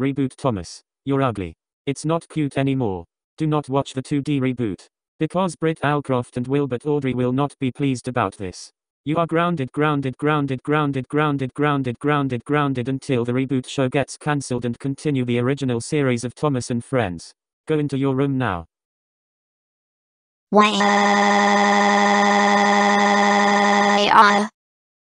Reboot Thomas. You're ugly. It's not cute anymore. Do not watch the 2D reboot. Because Britt Alcroft and Wilbert Audrey will not be pleased about this. You are grounded, grounded, grounded, grounded, grounded, grounded, grounded, grounded until the reboot show gets cancelled and continue the original series of Thomas and Friends. Go into your room now. Why are